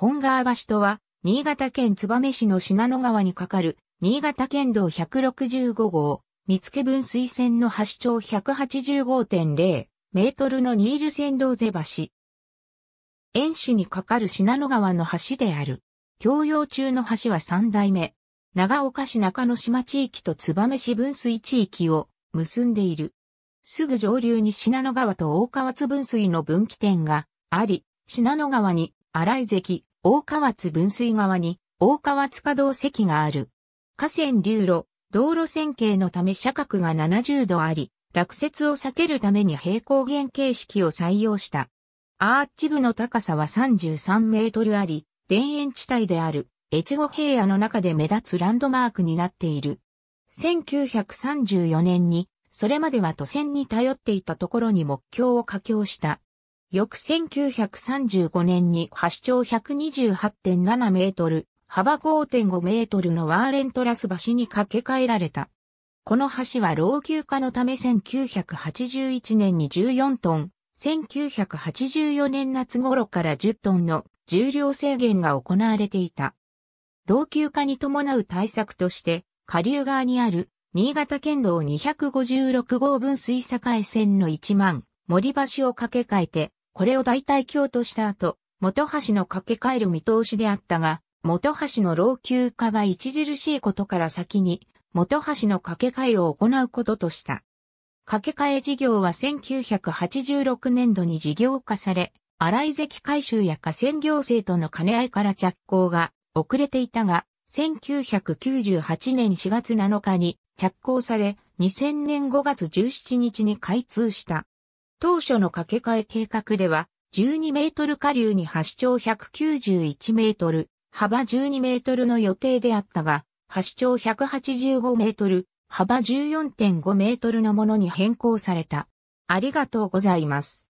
本川橋とは、新潟県燕市の信濃川に架かる、新潟県道165号、見附分水線の橋長185.0メートルのニール線道瀬橋。遠市に架かる信濃川の橋である。共用中の橋は三代目。長岡市中野島地域と燕市分水地域を結んでいる。すぐ上流に信濃川と大川津分水の分岐点があり、信濃川に新井関、大川津分水側に大川津河道石がある。河川流路、道路線形のため車角が70度あり、落雪を避けるために平行原形式を採用した。アーチ部の高さは33メートルあり、田園地帯である越後平野の中で目立つランドマークになっている。1934年に、それまでは都線に頼っていたところに目標を架橋した。翌1935年に橋長128.7メートル、幅5.5メートルのワーレントラス橋に架け替えられた。この橋は老朽化のため1981年に14トン、1984年夏頃から10トンの重量制限が行われていた。老朽化に伴う対策として、下流側にある新潟県道256号分水境線の1万森橋を架け替えてこれを大体強とした後、元橋の架け替える見通しであったが、元橋の老朽化が著しいことから先に、元橋の架け替えを行うこととした。架け替え事業は1986年度に事業化され、荒井関改修や河川行政との兼ね合いから着工が遅れていたが、1998年4月7日に着工され、2000年5月17日に開通した。当初の掛け替え計画では、12メートル下流に橋長191メートル、幅12メートルの予定であったが、橋長185メートル、幅14.5メートルのものに変更された。ありがとうございます。